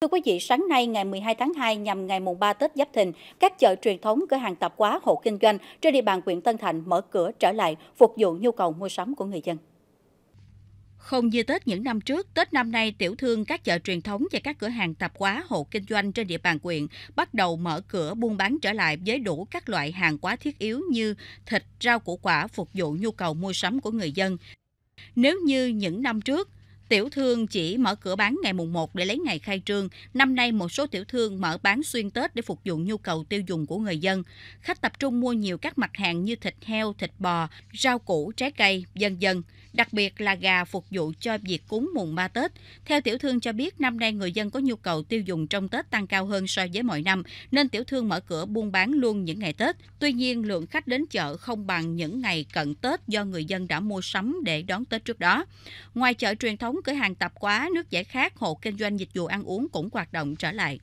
Thưa quý vị, sáng nay ngày 12 tháng 2 nhằm ngày mùng 3 Tết Giáp Thìn, các chợ truyền thống cửa hàng tạp hóa hộ kinh doanh trên địa bàn huyện Tân Thạnh mở cửa trở lại phục vụ nhu cầu mua sắm của người dân. Không như Tết những năm trước, Tết năm nay tiểu thương các chợ truyền thống và các cửa hàng tạp hóa hộ kinh doanh trên địa bàn huyện bắt đầu mở cửa buôn bán trở lại với đủ các loại hàng hóa thiết yếu như thịt, rau củ quả phục vụ nhu cầu mua sắm của người dân. Nếu như những năm trước, Tiểu thương chỉ mở cửa bán ngày mùng 1 để lấy ngày khai trương. Năm nay một số tiểu thương mở bán xuyên Tết để phục vụ nhu cầu tiêu dùng của người dân. Khách tập trung mua nhiều các mặt hàng như thịt heo, thịt bò, rau củ, trái cây, vân dân. Đặc biệt là gà phục vụ cho việc cúng mùng 3 Tết. Theo tiểu thương cho biết, năm nay người dân có nhu cầu tiêu dùng trong Tết tăng cao hơn so với mọi năm, nên tiểu thương mở cửa buôn bán luôn những ngày Tết. Tuy nhiên, lượng khách đến chợ không bằng những ngày cận Tết do người dân đã mua sắm để đón Tết trước đó. Ngoài chợ truyền thống cửa hàng tạp hóa, nước giải khát, hộ kinh doanh dịch vụ ăn uống cũng hoạt động trở lại.